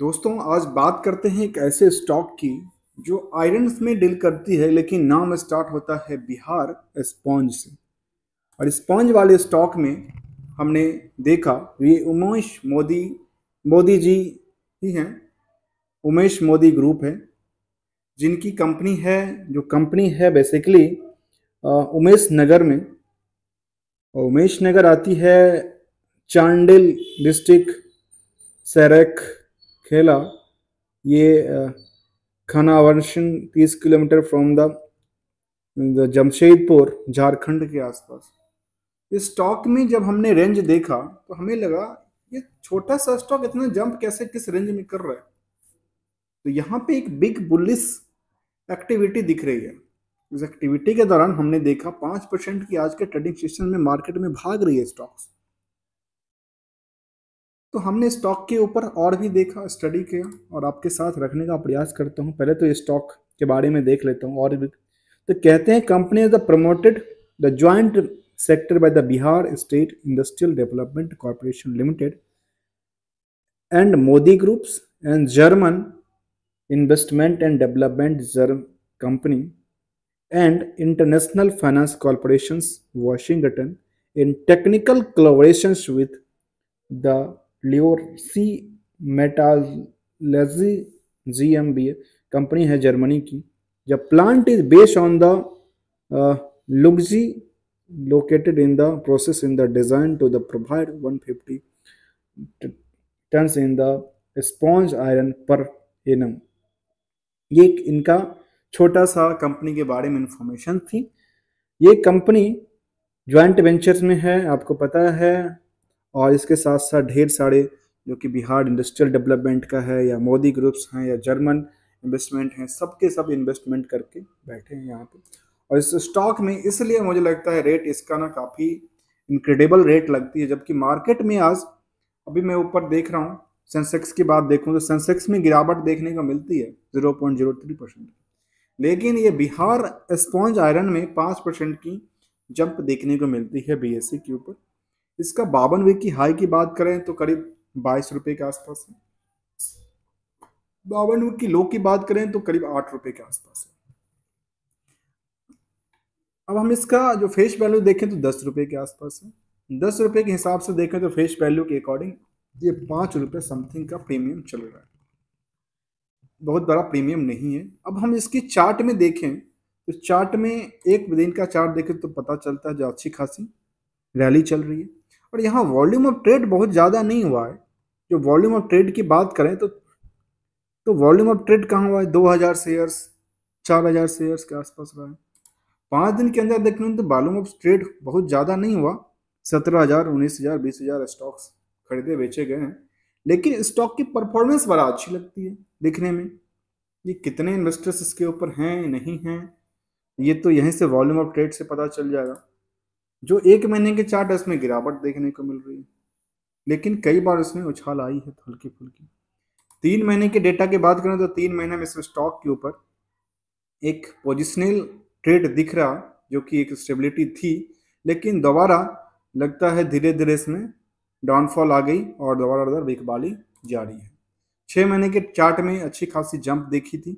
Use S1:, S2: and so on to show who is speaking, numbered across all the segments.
S1: दोस्तों आज बात करते हैं एक ऐसे स्टॉक की जो आयरन में डील करती है लेकिन नाम स्टार्ट होता है बिहार स्पॉन्ज से और स्पॉन्ज वाले स्टॉक में हमने देखा ये उमेश मोदी मोदी जी ही हैं उमेश मोदी ग्रुप है जिनकी कंपनी है जो कंपनी है बेसिकली उमेश नगर में और उमेश नगर आती है चांडिल डिस्ट्रिक्ट सैरक खेला ये खानावंशन तीस kilometre from the Jamshedpur Jharkhand के आसपास इस स्टॉक में जब हमने रेंज देखा तो हमें लगा ये छोटा सा स्टॉक इतना जंप कैसे किस रेंज में कर रहा है तो यहाँ पे एक बिग बुलिस एक्टिविटी दिख रही है इस एक्टिविटी के दौरान हमने देखा पाँच परसेंट की आज के ट्रेडिंग सेशन में मार्केट में भाग रही है स्टॉक्स तो हमने स्टॉक के ऊपर और भी देखा स्टडी किया और आपके साथ रखने का प्रयास करता हूँ पहले तो स्टॉक के बारे में देख लेता हूँ और भी तो कहते हैं company is the promoted the joint sector by the Bihar state industrial development corporation limited and Modi groups and German investment and development जर्म company and international finance corporation Washington in technical collaboration with the लियोरसी metallurgy G M B company है Germany की the plant is based on the Lurgi located in the process in the design to the provide 150 tons in the sponge iron पर एनम ये इनका छोटा सा company के बारे में इंफॉर्मेशन थी ये कंपनी ज्वाइंट वेंचर्स में है आपको पता है और इसके साथ साथ ढेर सारे जो कि बिहार इंडस्ट्रियल डेवलपमेंट का है या मोदी ग्रुप्स हैं या जर्मन इन्वेस्टमेंट हैं सब के सब इन्वेस्टमेंट करके बैठे हैं यहाँ पे और इस स्टॉक में इसलिए मुझे लगता है रेट इसका ना काफ़ी इनक्रेडिबल रेट लगती है जबकि मार्केट में आज अभी मैं ऊपर देख रहा हूँ सेंसेक्स की बात देखूँ तो सेंसेक्स में गिरावट देखने को मिलती है zero point zero three percent लेकिन ये बिहार स्पॉन्ज आयरन में पाँच परसेंट की जंप देखने को मिलती है बी e के ऊपर इसका बावनवे की हाई की बात करें तो करीब बाईस रुपये के आसपास है बावन की लो की बात करें तो करीब आठ रुपए के आसपास है अब हम इसका जो फेस वैल्यू देखें तो दस रुपए के आसपास है दस रुपये के हिसाब से देखें तो फेस वैल्यू के अकॉर्डिंग ये पांच रुपये समथिंग का प्रीमियम चल रहा है बहुत बड़ा प्रीमियम नहीं है अब हम इसकी चार्ट में देखें तो चार्ट में एक दिन का चार्ट देखें तो पता चलता है जो अच्छी खासी रैली चल रही है और यहाँ वॉल्यूम ऑफ ट्रेड बहुत ज़्यादा नहीं हुआ है जो वॉल्यूम ऑफ ट्रेड की बात करें तो तो वॉल्यूम ऑफ ट्रेड कहाँ हुआ है दो हज़ार शेयर्स चार हज़ार शेयर्स के आसपास रहा है पाँच दिन के अंदर देखने लूँ तो वॉल्यूम ऑफ ट्रेड बहुत ज़्यादा नहीं हुआ सत्रह हज़ार उन्नीस हज़ार बीस हज़ार स्टॉक्स खरीदे बेचे गए हैं लेकिन स्टॉक की परफॉर्मेंस बड़ा अच्छी लगती है दिखने में ये कितने इन्वेस्टर्स इसके ऊपर हैं नहीं हैं ये तो यहीं से वॉल्यूम ऑफ ट्रेड से पता चल जाएगा जो एक महीने के चार्ट इसमें गिरावट देखने को मिल रही है लेकिन कई बार इसमें उछाल आई है हल्की फुल्की तीन महीने के डेटा की बात करें तो तीन महीने में इसमें स्टॉक के ऊपर एक पोजिशनल ट्रेड दिख रहा जो कि एक स्टेबिलिटी थी लेकिन दोबारा लगता है धीरे धीरे इसमें डाउनफॉल आ गई और दोबारा उधर बिकबाली जारी है छः महीने के चार्ट में अच्छी खासी जंप देखी थी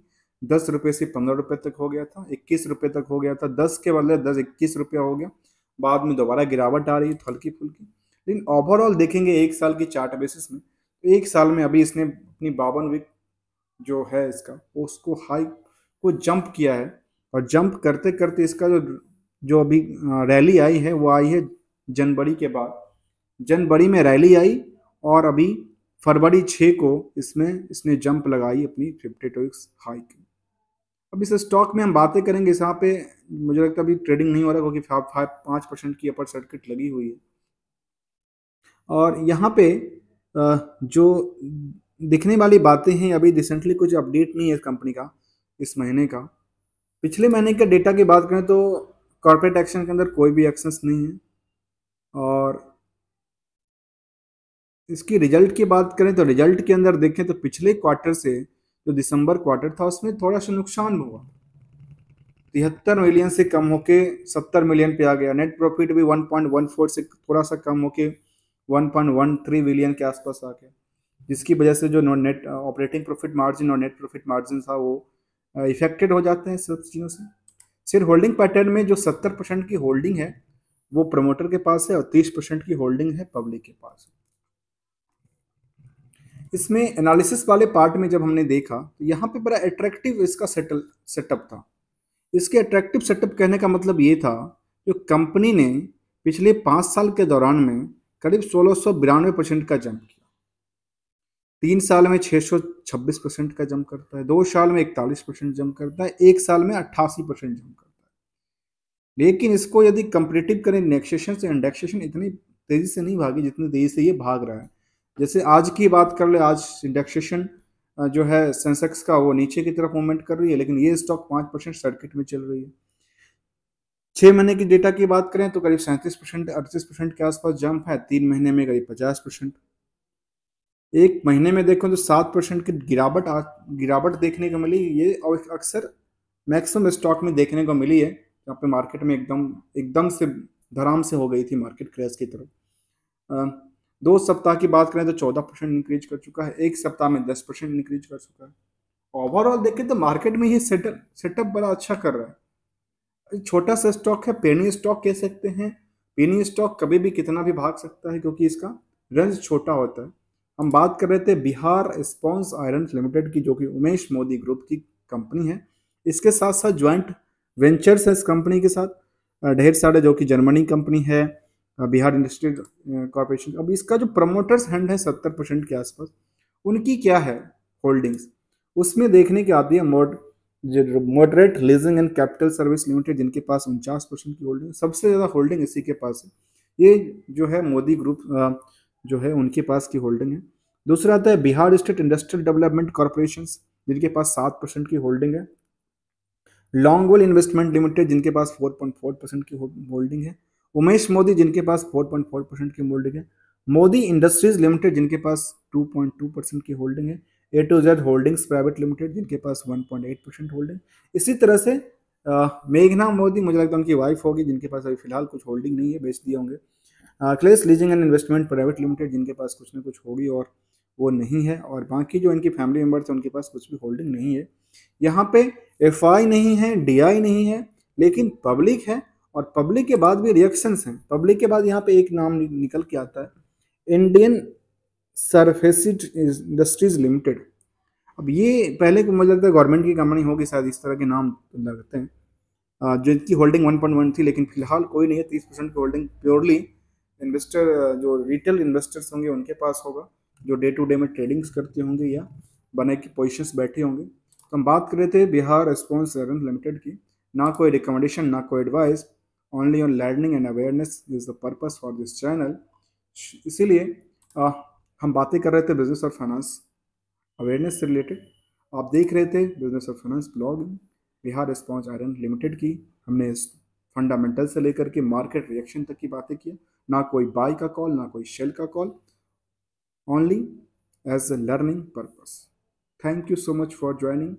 S1: दस रुपये से पंद्रह रुपये तक हो गया था इक्कीस रुपये तक हो गया था दस के बदले दस इक्कीस रुपया हो गया बाद में दोबारा गिरावट आ रही है हल्की फुल्की लेकिन ओवरऑल देखेंगे एक साल की चार्ट बेसिस में तो एक साल में अभी इसने अपनी बावन वीक जो है इसका उसको हाई को जंप किया है और जंप करते करते इसका जो जो अभी रैली आई है वो आई है जनवरी के बाद जनवरी में रैली आई और अभी फरवरी छः को इसमें इसने जंप लगाई अपनी फिफ्टी टू हाई की अब इस स्टॉक में हम बातें करेंगे इस यहाँ पे मुझे लगता है अभी ट्रेडिंग नहीं हो रहा क्योंकि फाइव पाँच परसेंट की अपर सर्किट लगी हुई है और यहाँ पे जो दिखने वाली बातें हैं अभी रिसेंटली कुछ अपडेट नहीं है इस कंपनी का इस महीने का पिछले महीने के डेटा की बात करें तो कॉर्पोरेट एक्शन के अंदर कोई भी एक्शंस नहीं है और इसकी रिजल्ट की बात करें तो रिजल्ट के अंदर देखें तो पिछले क्वार्टर से जो दिसंबर क्वार्टर था उसमें थोड़ा सा नुकसान हुआ तिहत्तर मिलियन से कम होके सत्तर मिलियन पे आ गया नेट प्रॉफिट भी वन पॉइंट वन फोर से थोड़ा सा कम होके one point one three billion के आसपास आ गया जिसकी वजह से जो नेट ऑपरेटिंग प्रॉफिट मार्जिन और नेट प्रॉफिट मार्जिन था वो इफेक्टेड हो जाते हैं सब चीज़ों से सिर्फ होल्डिंग पैटर्न में जो सत्तर परसेंट की होल्डिंग है वो प्रमोटर के पास है और तीस परसेंट की होल्डिंग है पब्लिक के पास है इसमें एनालिसिस वाले पार्ट में जब हमने देखा तो यहाँ पे बड़ा अट्रैक्टिव इसका सेटल सेटअप था इसके अट्रैक्टिव सेटअप कहने का मतलब ये था कि कंपनी ने पिछले पाँच साल के दौरान में करीब सोलह सौ बिरानवे परसेंट का जंप किया तीन साल में 626 परसेंट का जंप करता है दो साल में इकतालीस परसेंट जंप करता है एक साल में अट्ठासी परसेंट जंप करता है लेकिन इसको यदि कंपटिटिव करें नेक्सेशन से इंडेक्सेशन इतनी तेज़ी से नहीं भागी जितनी तेज़ी से ये भाग रहा है जैसे आज की बात कर ले आज इंडेक्सेशन जो है सेंसेक्स का वो नीचे की तरफ मूवमेंट कर रही है लेकिन ये स्टॉक पाँच परसेंट सर्किट में चल रही है छः महीने की डेटा की बात करें तो करीब सैंतीस परसेंट अड़तीस परसेंट के आसपास जंप है तीन महीने में करीब पचास परसेंट एक महीने में देखो तो सात परसेंट की गिरावट गिरावट देखने को मिली ये अक्सर मैक्सिमम स्टॉक में देखने को मिली है जहाँ पे मार्केट में एकदम एकदम से धराम से हो गई थी मार्केट क्रैश की तरफ दो सप्ताह की बात करें तो चौदह परसेंट इंक्रीज कर चुका है एक सप्ताह में दस परसेंट इंक्रीज कर चुका है ओवरऑल देखें तो मार्केट में ये सेटअप सेटअप बड़ा अच्छा कर रहा है छोटा सा स्टॉक है पेनी स्टॉक कह सकते हैं पेनी स्टॉक कभी भी कितना भी भाग सकता है क्योंकि इसका रेंज छोटा होता है हम बात कर रहे थे बिहार स्पॉन्स आयरन लिमिटेड की जो कि उमेश मोदी ग्रुप की कंपनी है इसके साथ साथ ज्वाइंट वेंचर्स है इस कंपनी के साथ ढेर सारे जो कि जर्मनी कंपनी है बिहार इंडस्ट्रियल कॉरपोरेशन अब इसका जो प्रमोटर्स हैंड है सत्तर परसेंट के आसपास उनकी क्या है होल्डिंग्स उसमें देखने की आती है मोड moderate leasing and capital service limited जिनके पास उनचास परसेंट की होल्डिंग सबसे ज़्यादा होल्डिंग इसी के पास है ये जो है मोदी ग्रुप जो है उनके पास की होल्डिंग है दूसरा आता है Bihar state industrial development corporation जिनके पास सात परसेंट की होल्डिंग है लॉन्गवेल इन्वेस्टमेंट लिमिटेड जिनके पास फोर पॉइंट फोर परसेंट की होल्डिंग है उमेश मोदी जिनके पास 4.4 परसेंट की होल्डिंग है मोदी इंडस्ट्रीज लिमिटेड जिनके पास 2.2 परसेंट की होल्डिंग है A to Z holdings private limited जिनके पास 1.8 परसेंट होल्डिंग इसी तरह से मेघना मोदी मुझे लगता है उनकी वाइफ होगी जिनके पास अभी फिलहाल कुछ होल्डिंग नहीं है बेच दिए होंगे क्लेस leasing and investment private limited जिनके पास कुछ ना कुछ होगी और वो नहीं है और बाकी जो इनकी फैमिली मेम्बर्स हैं उनके पास कुछ भी होल्डिंग नहीं है यहाँ पे एफ नहीं है डी नहीं है लेकिन पब्लिक है और पब्लिक के बाद भी रिएक्शंस हैं पब्लिक के बाद यहाँ पे एक नाम निकल के आता है इंडियन सरफेस इंडस्ट्रीज लिमिटेड अब ये पहले मुझे लगता है गवर्नमेंट की कंपनी होगी शायद इस तरह के नाम लगते हैं जो इनकी होल्डिंग 1.1 थी लेकिन फिलहाल कोई नहीं है तीस परसेंट की होल्डिंग प्योरली इन्वेस्टर जो रिटेल इन्वेस्टर्स होंगे उनके पास होगा जो डे टू डे में ट्रेडिंग्स करते होंगे या बने की पोजिशंस बैठे होंगे तो हम बात कर रहे थे बिहार रिस्पॉन्स लिमिटेड की ना कोई रिकमेंडेशन ना कोई advice only on learning and awareness is the purpose for this channel इसीलिए हम बातें कर रहे थे बिजनेस और फाइनेंस अवेयरनेस से रिलेटेड आप देख रहे थे बिजनेस और finance blog Bihar response iron limited की हमने इस फंडामेंटल से लेकर के मार्केट रिएक्शन तक की बातें की ना कोई बाई का कॉल ना कोई शेल का call only as a learning purpose thank you so much for joining